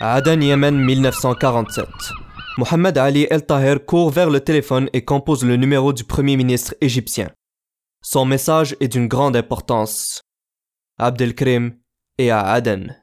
Aden Yémen, 1947. Mohamed Ali El Taher court vers le téléphone et compose le numéro du premier ministre égyptien. Son message est d'une grande importance. Abdelkrim et à Aden.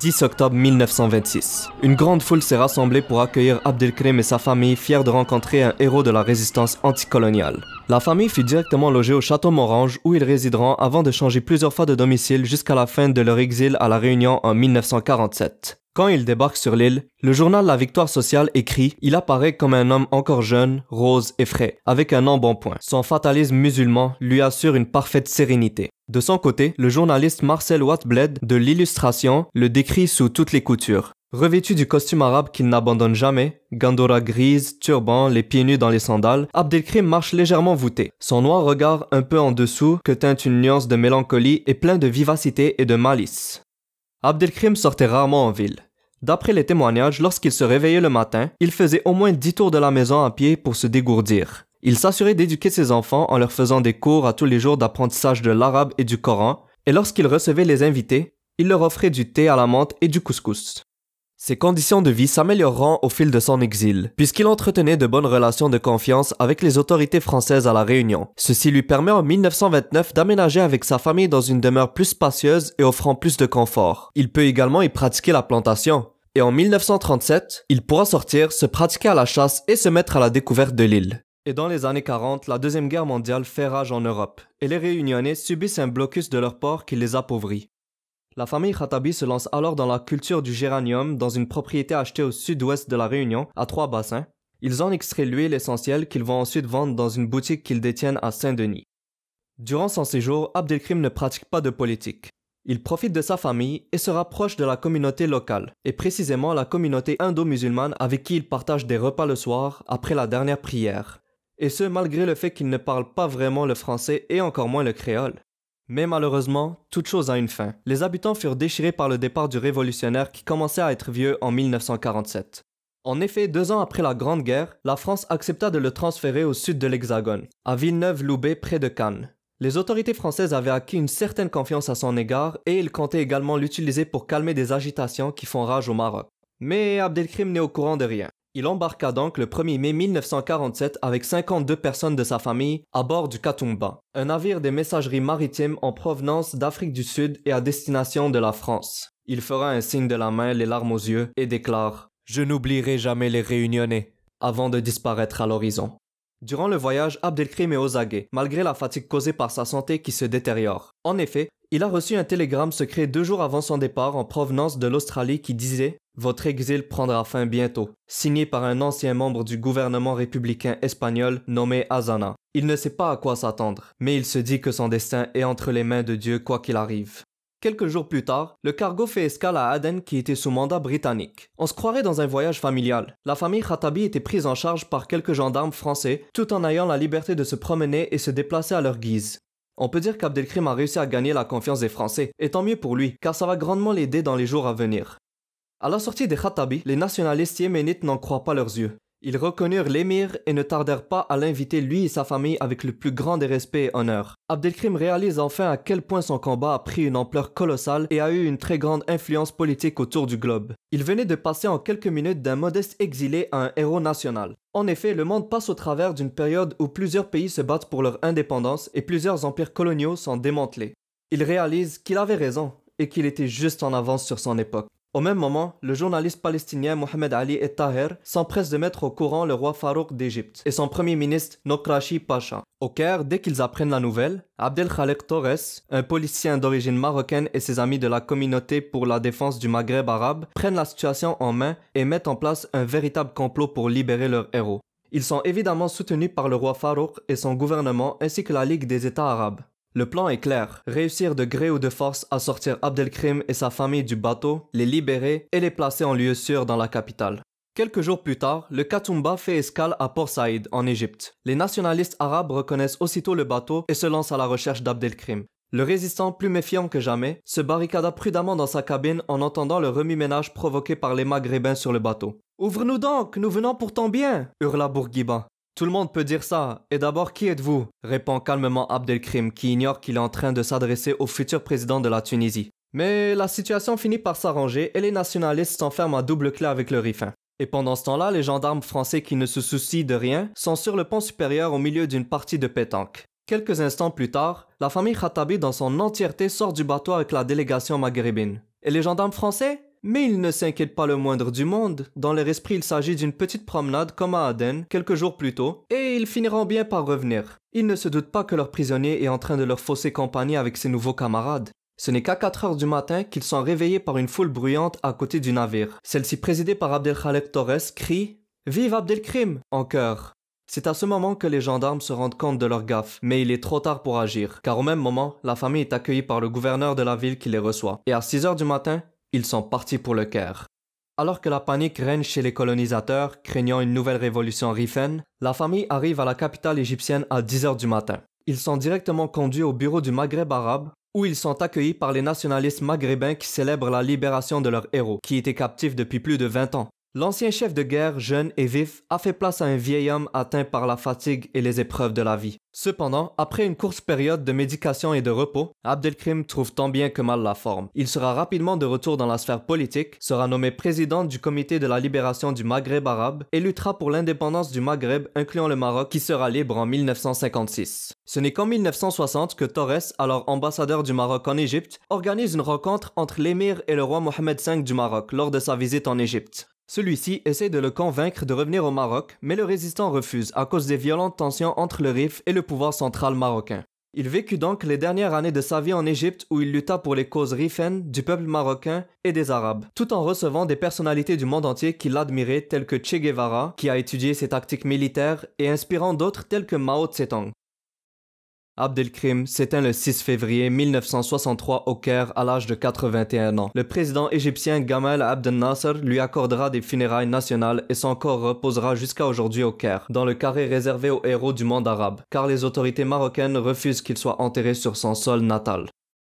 10 octobre 1926. Une grande foule s'est rassemblée pour accueillir Abdelkrim et sa famille, fiers de rencontrer un héros de la résistance anticoloniale. La famille fut directement logée au château Morange où ils résideront avant de changer plusieurs fois de domicile jusqu'à la fin de leur exil à La Réunion en 1947. Quand ils débarquent sur l'île, le journal La Victoire sociale écrit Il apparaît comme un homme encore jeune, rose et frais, avec un embonpoint. Son fatalisme musulman lui assure une parfaite sérénité. De son côté, le journaliste Marcel Wattbled de l'Illustration le décrit sous toutes les coutures. Revêtu du costume arabe qu'il n'abandonne jamais, Gandora grise, turban, les pieds nus dans les sandales, Abdelkrim marche légèrement voûté, son noir regard un peu en dessous que teint une nuance de mélancolie et plein de vivacité et de malice. Abdelkrim sortait rarement en ville. D'après les témoignages, lorsqu'il se réveillait le matin, il faisait au moins dix tours de la maison à pied pour se dégourdir. Il s'assurait d'éduquer ses enfants en leur faisant des cours à tous les jours d'apprentissage de l'arabe et du Coran, et lorsqu'il recevait les invités, il leur offrait du thé à la menthe et du couscous. Ses conditions de vie s'amélioreront au fil de son exil, puisqu'il entretenait de bonnes relations de confiance avec les autorités françaises à La Réunion. Ceci lui permet en 1929 d'aménager avec sa famille dans une demeure plus spacieuse et offrant plus de confort. Il peut également y pratiquer la plantation. Et en 1937, il pourra sortir, se pratiquer à la chasse et se mettre à la découverte de l'île. Et dans les années 40, la Deuxième Guerre mondiale fait rage en Europe, et les Réunionnais subissent un blocus de leur port qui les appauvrit. La famille Khatabi se lance alors dans la culture du géranium dans une propriété achetée au sud-ouest de la Réunion, à trois bassins. Ils en extraient l'huile essentielle qu'ils vont ensuite vendre dans une boutique qu'ils détiennent à Saint-Denis. Durant son séjour, Abdelkrim ne pratique pas de politique. Il profite de sa famille et se rapproche de la communauté locale, et précisément la communauté indo-musulmane avec qui il partage des repas le soir après la dernière prière et ce malgré le fait qu'il ne parle pas vraiment le français et encore moins le créole. Mais malheureusement, toute chose a une fin. Les habitants furent déchirés par le départ du révolutionnaire qui commençait à être vieux en 1947. En effet, deux ans après la Grande Guerre, la France accepta de le transférer au sud de l'Hexagone, à Villeneuve-Loubet près de Cannes. Les autorités françaises avaient acquis une certaine confiance à son égard et ils comptaient également l'utiliser pour calmer des agitations qui font rage au Maroc. Mais Abdelkrim n'est au courant de rien. Il embarqua donc le 1er mai 1947 avec 52 personnes de sa famille à bord du Katumba, un navire des messageries maritimes en provenance d'Afrique du Sud et à destination de la France. Il fera un signe de la main, les larmes aux yeux, et déclare Je n'oublierai jamais les réunionnais, avant de disparaître à l'horizon. Durant le voyage, Abdelkrim est aux aguets, malgré la fatigue causée par sa santé qui se détériore. En effet, il a reçu un télégramme secret deux jours avant son départ en provenance de l'Australie qui disait Votre exil prendra fin bientôt, signé par un ancien membre du gouvernement républicain espagnol nommé Azana. Il ne sait pas à quoi s'attendre, mais il se dit que son destin est entre les mains de Dieu quoi qu'il arrive. Quelques jours plus tard, le cargo fait escale à Aden qui était sous mandat britannique. On se croirait dans un voyage familial. La famille Khatabi était prise en charge par quelques gendarmes français tout en ayant la liberté de se promener et se déplacer à leur guise. On peut dire qu'Abdelkrim a réussi à gagner la confiance des Français, et tant mieux pour lui, car ça va grandement l'aider dans les jours à venir. À la sortie des Khattabi, les nationalistes yéménites n'en croient pas leurs yeux. Ils reconnurent l'émir et ne tardèrent pas à l'inviter lui et sa famille avec le plus grand des respects et honneur. Abdelkrim réalise enfin à quel point son combat a pris une ampleur colossale et a eu une très grande influence politique autour du globe. Il venait de passer en quelques minutes d'un modeste exilé à un héros national. En effet, le monde passe au travers d'une période où plusieurs pays se battent pour leur indépendance et plusieurs empires coloniaux sont démantelés. Il réalise qu'il avait raison et qu'il était juste en avance sur son époque. Au même moment, le journaliste palestinien Mohamed Ali et Taher s'empresse de mettre au courant le roi Farouk d'Égypte et son premier ministre Nokrashi Pacha. Au Caire, dès qu'ils apprennent la nouvelle, Abdel Khalek Torres, un policier d'origine marocaine et ses amis de la communauté pour la défense du Maghreb arabe prennent la situation en main et mettent en place un véritable complot pour libérer leur héros. Ils sont évidemment soutenus par le roi Farouk et son gouvernement ainsi que la Ligue des États arabes. Le plan est clair, réussir de gré ou de force à sortir Abdelkrim et sa famille du bateau, les libérer et les placer en lieu sûr dans la capitale. Quelques jours plus tard, le Katumba fait escale à Port Saïd, en Égypte. Les nationalistes arabes reconnaissent aussitôt le bateau et se lancent à la recherche d'Abdelkrim. Le résistant, plus méfiant que jamais, se barricada prudemment dans sa cabine en entendant le remis ménage provoqué par les Maghrébins sur le bateau. Ouvre-nous donc, nous venons pourtant bien hurla Bourguiba. Tout le monde peut dire ça. Et d'abord, qui êtes-vous répond calmement Abdelkrim, qui ignore qu'il est en train de s'adresser au futur président de la Tunisie. Mais la situation finit par s'arranger et les nationalistes s'enferment à double clé avec le Rifin. Et pendant ce temps-là, les gendarmes français qui ne se soucient de rien sont sur le pont supérieur au milieu d'une partie de pétanque. Quelques instants plus tard, la famille Khattabi dans son entièreté sort du bateau avec la délégation maghrébine. Et les gendarmes français mais ils ne s'inquiètent pas le moindre du monde. Dans leur esprit, il s'agit d'une petite promenade comme à Aden, quelques jours plus tôt, et ils finiront bien par revenir. Ils ne se doutent pas que leur prisonnier est en train de leur fausser compagnie avec ses nouveaux camarades. Ce n'est qu'à 4 heures du matin qu'ils sont réveillés par une foule bruyante à côté du navire. Celle-ci, présidée par Abdelkhalek Torres, crie Vive Abdelkrim en chœur. C'est à ce moment que les gendarmes se rendent compte de leur gaffe, mais il est trop tard pour agir, car au même moment, la famille est accueillie par le gouverneur de la ville qui les reçoit. Et à 6 heures du matin, ils sont partis pour le Caire. Alors que la panique règne chez les colonisateurs, craignant une nouvelle révolution rifaine, la famille arrive à la capitale égyptienne à 10h du matin. Ils sont directement conduits au bureau du Maghreb arabe, où ils sont accueillis par les nationalistes maghrébins qui célèbrent la libération de leur héros, qui était captif depuis plus de 20 ans. L'ancien chef de guerre, jeune et vif, a fait place à un vieil homme atteint par la fatigue et les épreuves de la vie. Cependant, après une courte période de médication et de repos, Abdelkrim trouve tant bien que mal la forme. Il sera rapidement de retour dans la sphère politique, sera nommé président du comité de la libération du Maghreb arabe et luttera pour l'indépendance du Maghreb, incluant le Maroc, qui sera libre en 1956. Ce n'est qu'en 1960 que Torres, alors ambassadeur du Maroc en Égypte, organise une rencontre entre l'émir et le roi Mohamed V du Maroc lors de sa visite en Égypte. Celui-ci essaie de le convaincre de revenir au Maroc, mais le résistant refuse à cause des violentes tensions entre le RIF et le pouvoir central marocain. Il vécut donc les dernières années de sa vie en Égypte où il lutta pour les causes rifaines du peuple marocain et des Arabes, tout en recevant des personnalités du monde entier qui l'admiraient telles que Che Guevara, qui a étudié ses tactiques militaires, et inspirant d'autres tels que Mao Tse-tung. Abdelkrim s'éteint le 6 février 1963 au Caire à l'âge de 81 ans. Le président égyptien Gamal Abdel Nasser lui accordera des funérailles nationales et son corps reposera jusqu'à aujourd'hui au Caire, dans le carré réservé aux héros du monde arabe, car les autorités marocaines refusent qu'il soit enterré sur son sol natal.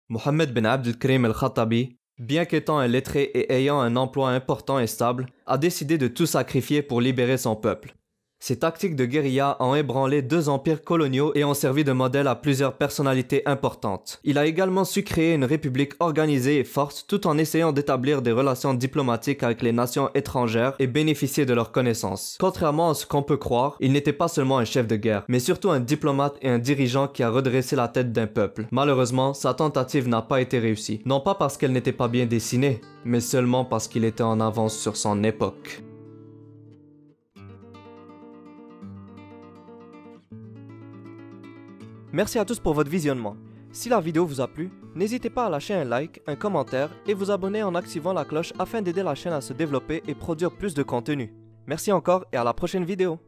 Mohamed Ben Abdelkrim El-Khattabi, bien qu'étant un lettré et ayant un emploi important et stable, a décidé de tout sacrifier pour libérer son peuple. Ses tactiques de guérilla ont ébranlé deux empires coloniaux et ont servi de modèle à plusieurs personnalités importantes. Il a également su créer une république organisée et forte tout en essayant d'établir des relations diplomatiques avec les nations étrangères et bénéficier de leurs connaissances. Contrairement à ce qu'on peut croire, il n'était pas seulement un chef de guerre, mais surtout un diplomate et un dirigeant qui a redressé la tête d'un peuple. Malheureusement, sa tentative n'a pas été réussie. Non pas parce qu'elle n'était pas bien dessinée, mais seulement parce qu'il était en avance sur son époque. Merci à tous pour votre visionnement. Si la vidéo vous a plu, n'hésitez pas à lâcher un like, un commentaire et vous abonner en activant la cloche afin d'aider la chaîne à se développer et produire plus de contenu. Merci encore et à la prochaine vidéo